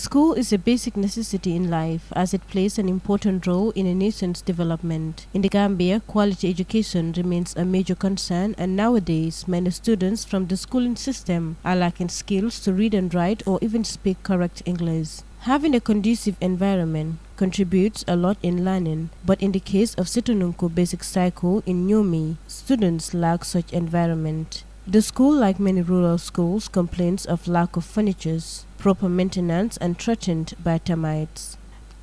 School is a basic necessity in life as it plays an important role in a nation's development. In the Gambia, quality education remains a major concern and nowadays many students from the schooling system are lacking skills to read and write or even speak correct English. Having a conducive environment contributes a lot in learning, but in the case of Sitonunku Basic Cycle in Nyomi, students lack such environment. The school, like many rural schools, complains of lack of furniture, proper maintenance and threatened by termites.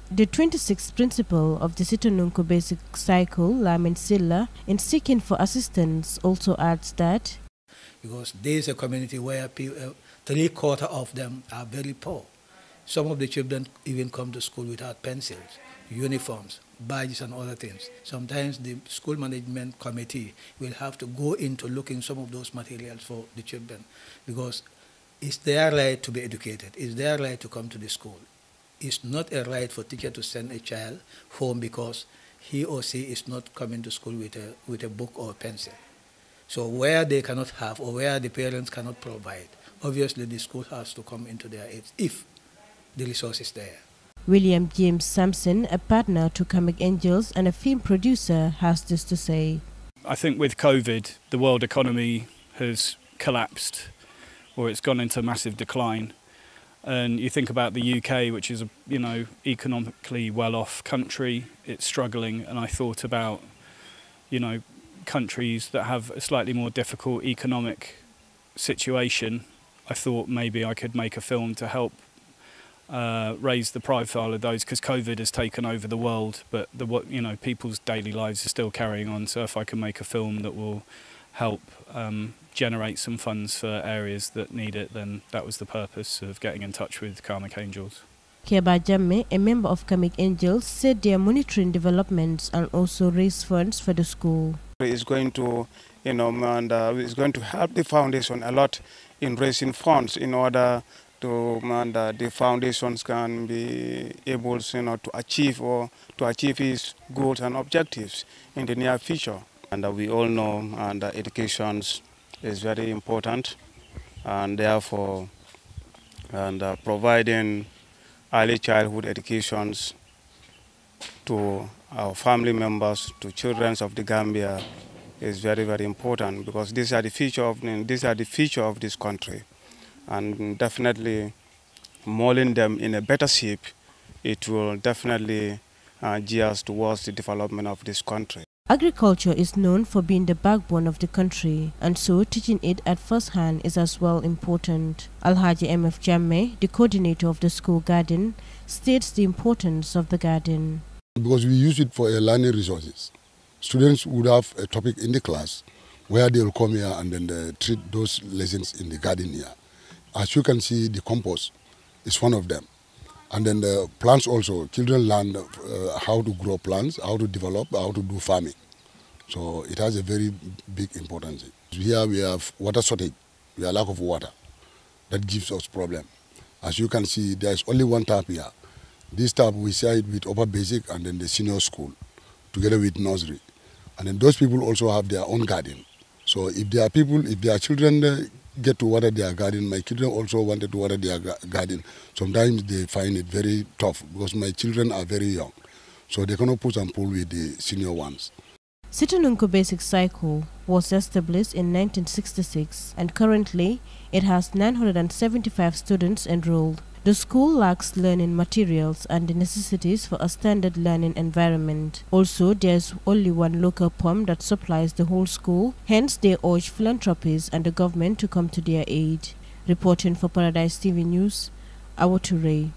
The 26th principal of the Sitonunko Basic Cycle, Lamin Silla, in seeking for assistance also adds that because there is a community where uh, three quarter of them are very poor. Some of the children even come to school without pencils, uniforms, badges and other things. Sometimes the school management committee will have to go into looking some of those materials for the children because it's their right to be educated. It's their right to come to the school. It's not a right for teacher to send a child home because he or she is not coming to school with a, with a book or a pencil. So where they cannot have or where the parents cannot provide, obviously the school has to come into their aid if the resources there. William James Sampson, a partner to Comic Angels and a film producer, has this to say. I think with COVID, the world economy has collapsed or it's gone into massive decline. And you think about the UK, which is a you know economically well-off country, it's struggling. And I thought about you know countries that have a slightly more difficult economic situation. I thought maybe I could make a film to help uh, raise the profile of those because COVID has taken over the world, but the what you know people's daily lives are still carrying on. So if I can make a film that will help um, generate some funds for areas that need it, then that was the purpose of getting in touch with Karmic Angels. Keba Jamme, a member of Karmic Angels, said they are monitoring developments and also raise funds for the school. It's going to, you know, and uh, it's going to help the foundation a lot in raising funds in order to man that the foundations can be able you know, to achieve or to achieve its goals and objectives in the near future. And uh, we all know that education is very important and therefore and uh, providing early childhood educations to our family members, to children of the Gambia is very, very important because these are the future of, these are the future of this country and definitely molding them in a better shape, it will definitely uh, gear us towards the development of this country. Agriculture is known for being the backbone of the country, and so teaching it at first hand is as well important. Alhaji MF Jamme, the coordinator of the school garden, states the importance of the garden. Because we use it for learning resources. Students would have a topic in the class where they will come here and then uh, treat those lessons in the garden here. As you can see, the compost is one of them. And then the plants also, children learn uh, how to grow plants, how to develop, how to do farming. So it has a very big importance. Here we have water shortage, we have lack of water. That gives us problem. As you can see, there is only one tap here. This tap we share it with upper basic and then the senior school, together with nursery. And then those people also have their own garden. So if there are people, if there are children get to water their garden. My children also wanted to water their garden. Sometimes they find it very tough because my children are very young. So they cannot push and pull with the senior ones. Sitununku Basic Cycle was established in 1966 and currently it has 975 students enrolled. The school lacks learning materials and the necessities for a standard learning environment. Also, there's only one local pump that supplies the whole school, hence they urge philanthropies and the government to come to their aid. Reporting for Paradise TV News, Awature.